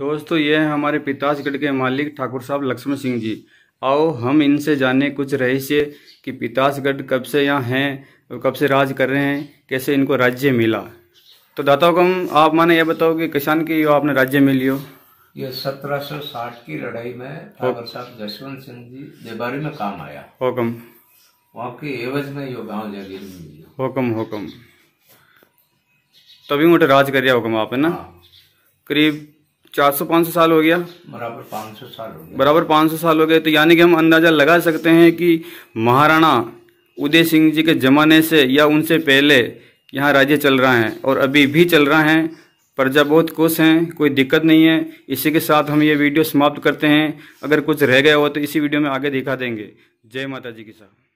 दोस्तों ये है हमारे पिताजगढ़ के मालिक ठाकुर साहब लक्ष्मण सिंह जी आओ हम इनसे जाने कुछ रहस्य कि पिताजगढ़ कब से यहाँ हैं और कब से राज कर रहे हैं कैसे इनको राज्य मिला तो दाताओं कम आप माने ये बताओ कि किसान की यो आपने राज्य मिली हो ये 1760 की लड़ाई में ठाकुर साहब जसवंत सिंह जी देबारी में काम आया हुक्म वहाँ के एवज में यो गांव जागीर मिली हुकम हुक्म तभी मुझे राज कर हुक्म आप है ना हाँ। करीब चार सौ पाँच सौ साल हो गया बराबर पाँच सौ साल हो गया बराबर पाँच सौ साल हो गए तो यानी कि हम अंदाज़ा लगा सकते हैं कि महाराणा उदय सिंह जी के ज़माने से या उनसे पहले यहाँ राज्य चल रहा है और अभी भी चल रहा है प्रजा बहुत खुश हैं कोई दिक्कत नहीं है इसी के साथ हम ये वीडियो समाप्त करते हैं अगर कुछ रह गया हो तो इसी वीडियो में आगे दिखा देंगे जय माता जी की साहब